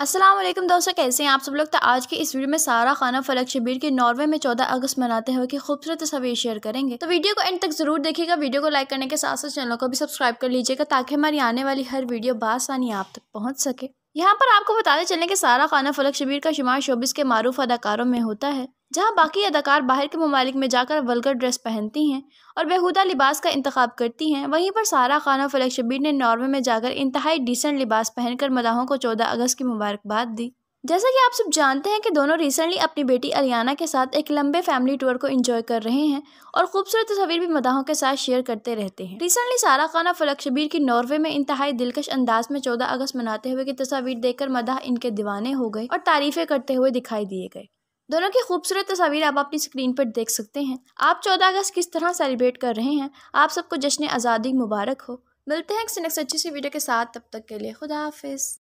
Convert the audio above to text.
असलम दोस्तों कैसे हैं आप सब लोग तो आज के इस वीडियो में सारा खाना फलक शबीर के नॉर्वे में 14 अगस्त मनाते हुए की खूबसूरत तस्वीर शेयर करेंगे तो वीडियो को एंड तक जरूर देखिएगा वीडियो को लाइक करने के साथ साथ चैनल को भी सब्सक्राइब कर लीजिएगा ताकि हमारी आने वाली हर वीडियो बासानी आप तक पहुँच सके यहाँ पर आपको बताते चलें कि सारा खाना फलक शबीर का शुमार शोबिस के मारूफ अदाकारों में होता है जहाँ बाकी अदाकार बाहर के ममालिक में जाकर वलगर ड्रेस पहनती हैं और बेहूदा लिबास का इंतखब करती हैं वहीं पर सारा खान और फलक शबीर ने नॉर्वे में जाकर इंतहाई डिसेंट लिबास पहनकर मदाहों को चौदह अगस्त की मुबारकबाद दी जैसा कि आप सब जानते हैं कि दोनों रिसेंटली अपनी बेटी अरियाना के साथ एक लंबे फैमिली टूर को एंजॉय कर रहे हैं और खूबसूरत तस्वीर भी मदाहों के साथ शेयर करते रहते हैं रिसेंटली सारा खाना फलक शबीर की नॉर्वे में इंतहाई दिलकश अंदाज में 14 अगस्त मनाते हुए की तस्वीर देखकर मदाह इनके दीवाने हो गए और तारीफें करते हुए दिखाई दिए गए दोनों की खूबसूरत तस्वीर आप अपनी स्क्रीन पर देख सकते हैं आप चौदह अगस्त किस तरह सेलिब्रेट कर रहे हैं आप सबको जश्न आज़ादी मुबारक हो मिलते हैं नेक्स्ट अच्छी सी वीडियो के साथ तब तक के लिए खुदा हाफिज़